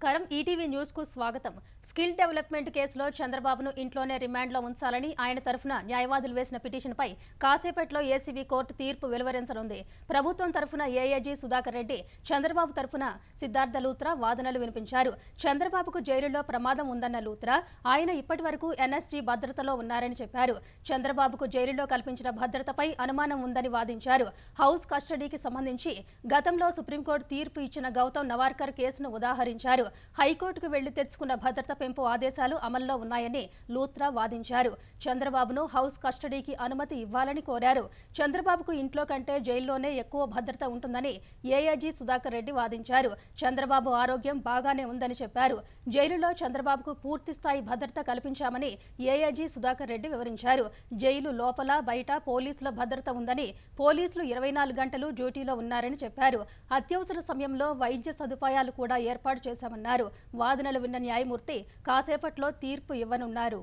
నమస్కారం ETV news కు స్వాగతం స్కిల్ డెవలప్మెంట్ కేసులో చంద్రబాబును ఇంట్లోనే రిమాండ్లో ఉంచాలని ఆయన తరఫున న్యాయవాదులు వేసిన పిటిషన్పై కాసేపట్లో ఏసీబీ కోర్టు తీర్పు వెలువరించనుంది ప్రభుత్వం తరఫున ఏఏజీ సుధాకర్ రెడ్డి చంద్రబాబు తరఫున సిద్ధార్థ లూత్రా వాదనలు వినిపించారు చంద్రబాబుకు జైలులో ప్రమాదం ఉందన్న లూత్రా ఆయన ఇప్పటి వరకు భద్రతలో ఉన్నారని చెప్పారు చంద్రబాబుకు జైలులో కల్పించిన భద్రతపై అనుమానం ఉందని వాదించారు హౌస్ కస్టడీకి సంబంధించి గతంలో సుప్రీంకోర్టు తీర్పు ఇచ్చిన గౌతమ్ నవార్కర్ కేసును ఉదాహరించారు హైకోర్టుకు వెళ్లి తెచ్చుకున్న భద్రత పెంపు ఆదేశాలు అమల్లో ఉన్నాయని లూత్రా వాదించారు చంద్రబాబును హౌస్ కస్టడీకి అనుమతి ఇవ్వాలని కోరారు చంద్రబాబుకు ఇంట్లో కంటే జైల్లోనే ఎక్కువ భద్రత ఉంటుందని ఏఐజీ సుధాకర్ రెడ్డి వాదించారు చంద్రబాబు ఆరోగ్యం బాగానే ఉందని చెప్పారు జైలులో చంద్రబాబుకు పూర్తి స్థాయి భద్రత కల్పించామని ఏఐజీ సుధాకర్ రెడ్డి వివరించారు జైలు లోపల బయట పోలీసుల భద్రత ఉందని పోలీసులు ఇరవై గంటలు డ్యూటీలో ఉన్నారని చెప్పారు అత్యవసర సమయంలో వైద్య సదుపాయాలు కూడా ఏర్పాటు చేశామని ఉన్నారు వాదనలు విన్న న్యాయమూర్తి కాసేపట్లో తీర్పు ఇవ్వనున్నారు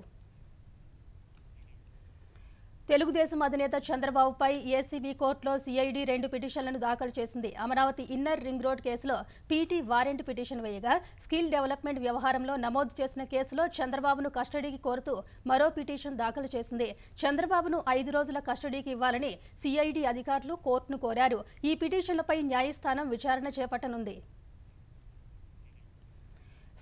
తెలుగుదేశం అధినేత చంద్రబాబుపై ఏసీబీ కోర్టులో సిఐడి రెండు పిటిషన్లను దాఖలు చేసింది అమరావతి ఇన్నర్ రింగ్ రోడ్ కేసులో పీటీ వారెంట్ పిటిషన్ వేయగా స్కిల్ డెవలప్మెంట్ వ్యవహారంలో నమోదు చేసిన కేసులో చంద్రబాబును కస్టడీకి కోరుతూ మరో పిటిషన్ దాఖలు చేసింది చంద్రబాబును ఐదు రోజుల కస్టడీకి ఇవ్వాలని సిఐడి అధికారులు కోర్టును కోరారు ఈ పిటిషన్లపై న్యాయస్థానం విచారణ చేపట్టనుంది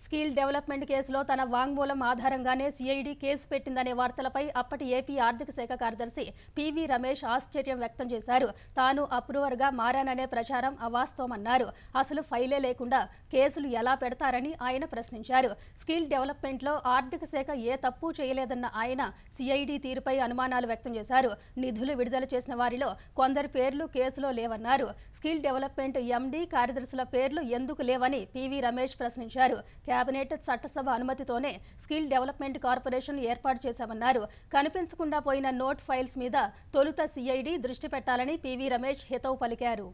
స్కిల్ డెవలప్మెంట్ కేసులో తన వాంగ్మూలం ఆధారంగానే సిఐడి కేసు పెట్టిందనే వార్తలపై అప్పటి ఏపీ ఆర్థిక శాఖ కార్యదర్శి పివి రమేష్ ఆశ్చర్యం వ్యక్తం చేశారు తాను అప్రూవర్గా మారాననే ప్రచారం అవాస్తవమన్నారు అసలు ఫైలే లేకుండా కేసులు ఎలా పెడతారని ఆయన ప్రశ్నించారు స్కిల్ డెవలప్మెంట్లో ఆర్థిక శాఖ ఏ తప్పు చేయలేదన్న ఆయన సిఐడి తీరుపై అనుమానాలు వ్యక్తం చేశారు నిధులు విడుదల చేసిన వారిలో కొందరి పేర్లు కేసులో లేవన్నారు స్కిల్ డెవలప్మెంట్ ఎండీ కార్యదర్శుల పేర్లు ఎందుకు లేవని పివి రమేష్ ప్రశ్నించారు కేబినెట్ చట్టసభ అనుమతితోనే స్కిల్ డెవలప్మెంట్ కార్పొరేషన్ ఏర్పాటు చేశామన్నారు కనిపించకుండా పోయిన నోట్ ఫైల్స్ మీద తొలుత సిఐడి దృష్టి పెట్టాలని పివి రమేష్ హితవు పలికారు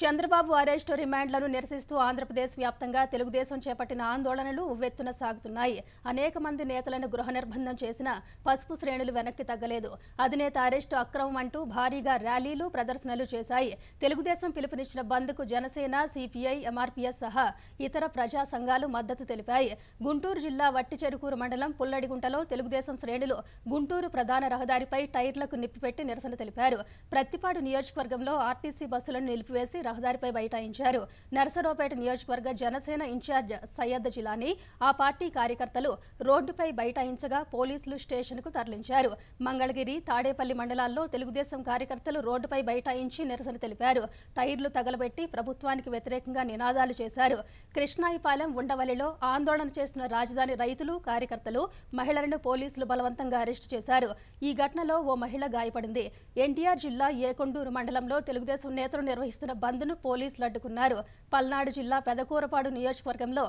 చంద్రబాబు అరెస్టు రిమాండ్లను నిరసిస్తూ ఆంధ్రప్రదేశ్ వ్యాప్తంగా తెలుగుదేశం చేపట్టిన ఆందోళనలు ఉవ్వెత్తున సాగుతున్నాయి అనేక మంది నేతలను గృహ నిర్బంధం చేసిన పసుపు శ్రేణులు వెనక్కి తగ్గలేదు అధినేత అరెస్టు అక్రమం అంటూ భారీగా ర్యాలీలు ప్రదర్శనలు చేశాయి తెలుగుదేశం పిలుపునిచ్చిన బంద్కు జనసేన సిపిఐ ఎంఆర్పీఎస్ సహా ఇతర ప్రజా సంఘాలు మద్దతు తెలిపాయి గుంటూరు జిల్లా వట్టిచెరుకూరు మండలం పుల్లడిగుంటలో తెలుగుదేశం శ్రేణులు గుంటూరు ప్రధాన రహదారిపై టైర్లకు నిప్పిపెట్టి నిరసన తెలిపారు ప్రత్తిపాడు నియోజకవర్గంలో ఆర్టీసీ బస్సులను నిలిపివేసి రహదారిపై బైఠాయించారు నరసరావుపేట నియోజకవర్గ జనసేన ఇన్ఛార్జ్ సయ్యద్ జిలానీ ఆ పార్టీ కార్యకర్తలు రోడ్డుపై బైఠాయించగా పోలీసులు స్టేషన్కు తరలించారు మంగళగిరి తాడేపల్లి మండలాల్లో తెలుగుదేశం కార్యకర్తలు రోడ్డుపై బైఠాయించి నిరసన తెలిపారు టైర్లు తగలబెట్టి ప్రభుత్వానికి వ్యతిరేకంగా నినాదాలు చేశారు కృష్ణాయిపాలెం ఉండవల్లిలో ఆందోళన చేసిన రాజధాని రైతులు కార్యకర్తలు మహిళలను పోలీసులు బలవంతంగా అరెస్టు చేశారు ఈ ఘటనలో ఓ మహిళ గాయపడింది ఎన్టీఆర్ జిల్లా ఏకొండూరు మండలంలో తెలుగుదేశం నేతలు నిర్వహిస్తున్న బంద్ను పోలీసులు అడ్డుకున్నారు పల్నాడు జిల్లా పెదకూరపాడు నియోజకవర్గంలో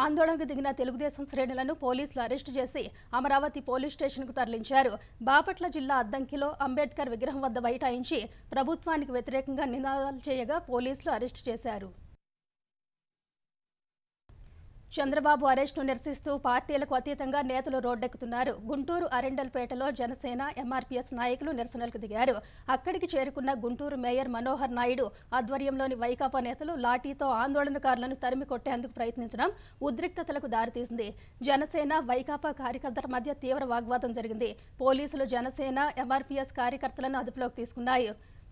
ఆందోళనకు దిగిన తెలుగుదేశం శ్రేణులను పోలీసులు అరెస్టు చేసి అమరావతి పోలీస్ స్టేషన్కు తరలించారు బాపట్ల జిల్లా అద్దంకిలో అంబేద్కర్ విగ్రహం వద్ద బైఠాయించి ప్రభుత్వానికి వ్యతిరేకంగా నినాదాలు చేయగా పోలీసులు అరెస్టు చేశారు చంద్రబాబు అరెస్టును నిరసిస్తూ పార్టీలకు అతీతంగా నేతలు రోడ్డెక్కుతున్నారు గుంటూరు అరెండల్పేటలో జనసేన ఎంఆర్పీఎస్ నాయకులు నిరసనలకు దిగారు అక్కడికి చేరుకున్న గుంటూరు మేయర్ మనోహర్ నాయుడు ఆధ్వర్యంలోని వైకాపా నేతలు లాఠీతో ఆందోళనకారులను తరిమి కొట్టేందుకు ప్రయత్నించడం ఉద్రిక్తతలకు దారితీసింది జనసేన వైకాపా కార్యకర్తల మధ్య తీవ్ర వాగ్వాదం జరిగింది పోలీసులు జనసేన ఎంఆర్పీఎస్ కార్యకర్తలను అదుపులోకి తీసుకున్నారు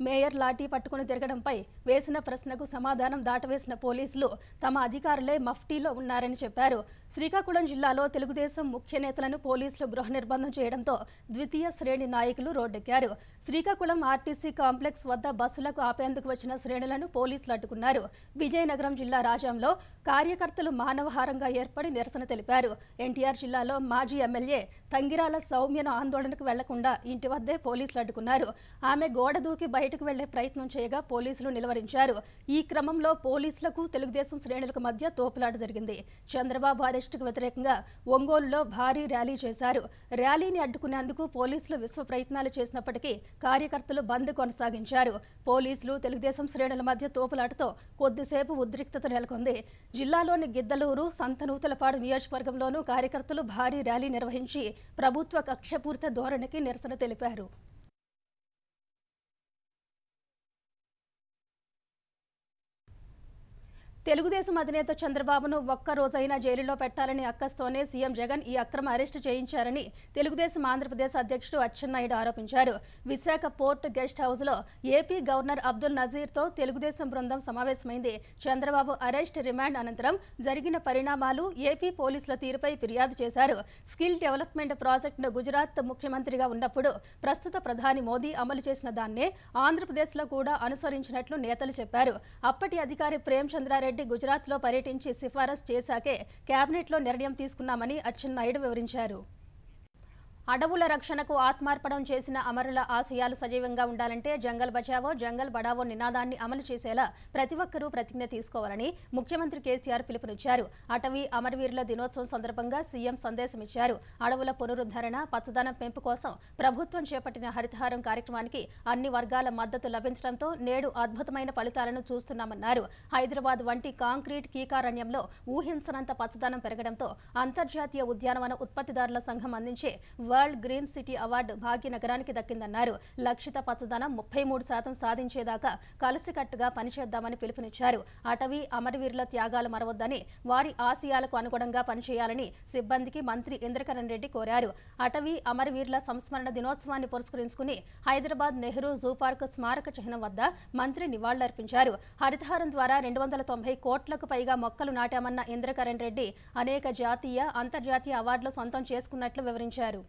మేయర్ లాఠీ పట్టుకుని తిరగడంపై వేసిన ప్రశ్నకు సమాధానం దాటవేసిన పోలీసులు తమ అధికారులే మఫ్టీలో ఉన్నారని చెప్పారు శ్రీకాకుళం జిల్లాలో తెలుగుదేశం ముఖ్య నేతలను పోలీసులు గృహ నిర్బంధం చేయడంతో ద్వితీయ శ్రేణి నాయకులు రోడ్డెక్కారు శ్రీకాకుళం ఆర్టీసీ కాంప్లెక్స్ వద్ద బస్సులకు ఆపేందుకు వచ్చిన శ్రేణులను పోలీసులు అడ్డుకున్నారు విజయనగరం జిల్లా రాజంలో కార్యకర్తలు మానవహారంగా ఏర్పడి నిరసన తెలిపారు ఎన్టీఆర్ జిల్లాలో మాజీ ఎమ్మెల్యే తంగిరాల సౌమ్యను ఆందోళనకు వెళ్లకుండా ఇంటి వద్దే పోలీసులు అడ్డుకున్నారు ఆమె గోడ దూకి బయట బయటకు వెళ్లే ప్రయత్నం చేయగా పోలీసులు నిలవరించారు ఈ క్రమంలో పోలీసులకు తెలుగుదేశం శ్రేణులకు మధ్య తోపులాట జరిగింది చంద్రబాబు అరెస్టుకు వ్యతిరేకంగా ఒంగోలులో భారీ ర్యాలీ చేశారు ర్యాలీని అడ్డుకునేందుకు పోలీసులు విశ్వ ప్రయత్నాలు చేసినప్పటికీ కార్యకర్తలు బంద్ కొనసాగించారు పోలీసులు తెలుగుదేశం శ్రేణుల మధ్య తోపులాటతో కొద్దిసేపు ఉద్రిక్తత నెలకొంది జిల్లాలోని గిద్దలూరు సంతనూతలపాడు నియోజకవర్గంలోనూ కార్యకర్తలు భారీ ర్యాలీ నిర్వహించి ప్రభుత్వ కక్షపూరిత ధోరణికి నిరసన తెలిపారు తెలుగుదేశం అధినేత చంద్రబాబును ఒక్కరోజైనా జైలులో పెట్టాలని అక్కస్తోనే సీఎం జగన్ ఈ అక్రమ అరెస్టు చేయించారని తెలుగుదేశం ఆంధ్రప్రదేశ్ అధ్యక్షుడు అచ్చెన్నాయుడు ఆరోపించారు విశాఖ పోర్ట్ గెస్ట్ హౌస్ లో ఏపీ గవర్నర్ అబ్దుల్ నజీర్తో తెలుగుదేశం బృందం సమావేశమైంది చంద్రబాబు అరెస్ట్ రిమాండ్ అనంతరం జరిగిన పరిణామాలు ఏపీ పోలీసుల తీరుపై ఫిర్యాదు చేశారు స్కిల్ డెవలప్మెంట్ ప్రాజెక్టును గుజరాత్ ముఖ్యమంత్రిగా ఉన్నప్పుడు ప్రస్తుత ప్రధాని మోదీ అమలు చేసిన దాన్నే ఆంధ్రప్రదేశ్లో కూడా అనుసరించినట్లు నేతలు చెప్పారు అప్పటి అధికారి ప్రేమ్ చంద్రారెడ్డి రెడ్డి గుజరాత్లో పర్యటించి సిఫారసు చేశాకే కేబినెట్లో నిర్ణయం తీసుకున్నామని అచ్చెన్నాయుడు వివరించారు అడవుల రక్షణకు ఆత్మార్పణం చేసిన అమరుల ఆశయాలు సజీవంగా ఉండాలంటే జంగల్ బచావో జంగల్ బడావో నినాదాన్ని అమలు చేసేలా ప్రతి ఒక్కరూ ప్రతిజ్ఞ తీసుకోవాలని ముఖ్యమంత్రి కేసీఆర్ పిలుపునిచ్చారు అటవీ అమరవీరుల దినోత్సవం సందర్భంగా సీఎం సందేశం ఇచ్చారు అడవుల పునరుద్ధరణ పచ్చదనం పెంపు కోసం ప్రభుత్వం చేపట్టిన హరితహారం కార్యక్రమానికి అన్ని వర్గాల మద్దతు లభించడంతో నేడు అద్భుతమైన ఫలితాలను చూస్తున్నామన్నారు హైదరాబాద్ వంటి కాంక్రీట్ కీకారణ్యంలో ఊహించనంత పచ్చదనం పెరగడంతో అంతర్జాతీయ ఉద్యానవన ఉత్పత్తిదారుల సంఘం అందించే వరల్డ్ గ్రీన్ సిటీ అవార్డు భాగ్యనగరానికి దక్కిందన్నారు లక్షిత పచ్చదనం ముప్పై మూడు శాతం సాధించేదాకా కలిసికట్టుగా పనిచేద్దామని పిలుపునిచ్చారు అటవీ అమరవీరుల త్యాగాలు మరవద్దని వారి ఆశయాలకు అనుగుణంగా పనిచేయాలని సిబ్బందికి మంత్రి ఇంద్రకరణ్ రెడ్డి కోరారు అటవీ అమరవీరుల సంస్మరణ దినోత్సవాన్ని పురస్కరించుకుని హైదరాబాద్ నెహ్రూ జూ పార్క్ స్మారక చిహ్నం వద్ద మంత్రి నివాళులర్పించారు హరితహారం ద్వారా రెండు వందల తొంభై కోట్లకు పైగా మొక్కలు నాటామన్న ఇంద్రకరణ్ రెడ్డి అనేక జాతీయ అంతర్జాతీయ అవార్డులు సొంతం చేసుకున్నట్లు వివరించారు